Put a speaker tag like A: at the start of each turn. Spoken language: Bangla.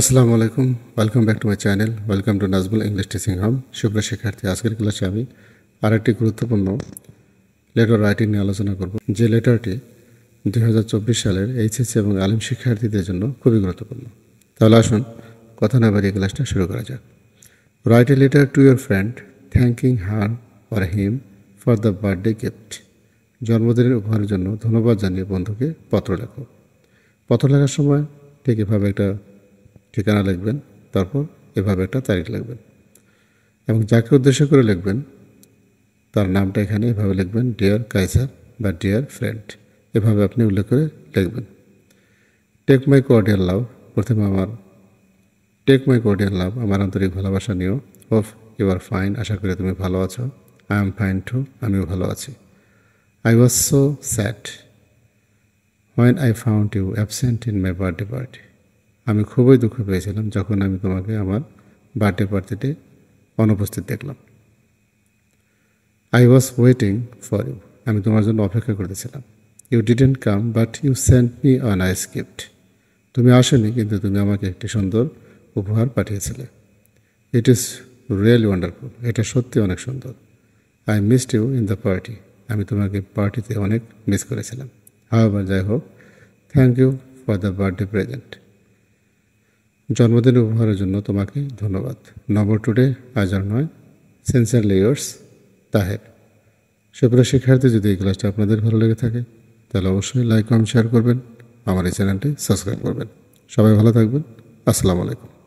A: আসসালামু আলাইকুম welcome back to my channel welcome to Nazbul English teaching home শুভ্র শিক্ষার্থী আজকের ক্লাসে আমি আরেকটি গুরুত্বপূর্ণ লেটার রাইটিং নিয়ে আলোচনা করব যে লেটারটি দুই সালের এইচএসসি এবং আলিম শিক্ষার্থীদের জন্য খুবই গুরুত্বপূর্ণ তাহলে আসুন কথা না বাড়িয়ে ক্লাসটা শুরু করা যাক write a letter to your friend thanking her for him for the birthday gift জন্মদিনের উপহারের জন্য ধন্যবাদ জানিয়ে বন্ধুকে পত্র লেখো পত্র লেখার সময় ঠিক এভাবে একটা ঠিকানা লিখবেন তারপর এভাবে একটা তারিখ লিখবেন এবং যাকে উদ্দেশ্য করে লিখবেন তার নামটা এখানে এভাবে লিখবেন ডিয়ার কাইসার বা ডিয়ার ফ্রেন্ড এভাবে আপনি উল্লেখ করে লিখবেন টেক মাই কোয়ার্ডিয়াল লাভ প্রথমে আমার টেক মাই কোয়ার্ডিয়াল লাভ আমার আন্তরিক ভালোবাসা নিও অফ ইউ আর ফাইন আশা করি তুমি ভালো আছো আই এম ফাইন টু আমিও ভালো আছি I was so sad when I found you absent in my birthday party আমি খুবই দুঃখ পেয়েছিলাম যখন আমি তোমাকে আমার বার্থডে পার্টিতে অনুপস্থিত দেখলাম I was waiting for you আমি তোমার জন্য অপেক্ষা করেছিলাম you didn't come but you sent me a nice gift তুমি আসনি কিন্তু তুমি আমাকে একটি সুন্দর উপহার পাঠিয়েছিলে ইট ইজ রিয়েলি ওয়ান্ডারফুল এটা সত্যি অনেক সুন্দর I missed you in the party আমি তোমাকে পার্টিতে অনেক মিস করেছিলাম হাওয়ার যাই হোক thank you for the birthday present জন্মদিন উপহারের জন্য তোমাকে ধন্যবাদ নম্বর টুডে আজার নয় সেন্সার লেয়ার্স তাহের সুপ্রিয় শিক্ষার্থী যদি এই ক্লাসটা আপনাদের ভালো লেগে থাকে তাহলে অবশ্যই লাইক কমেন্ট শেয়ার করবেন আমার এই চ্যানেলটি সাবস্ক্রাইব করবেন সবাই ভালো থাকবেন আসসালামু আলাইকুম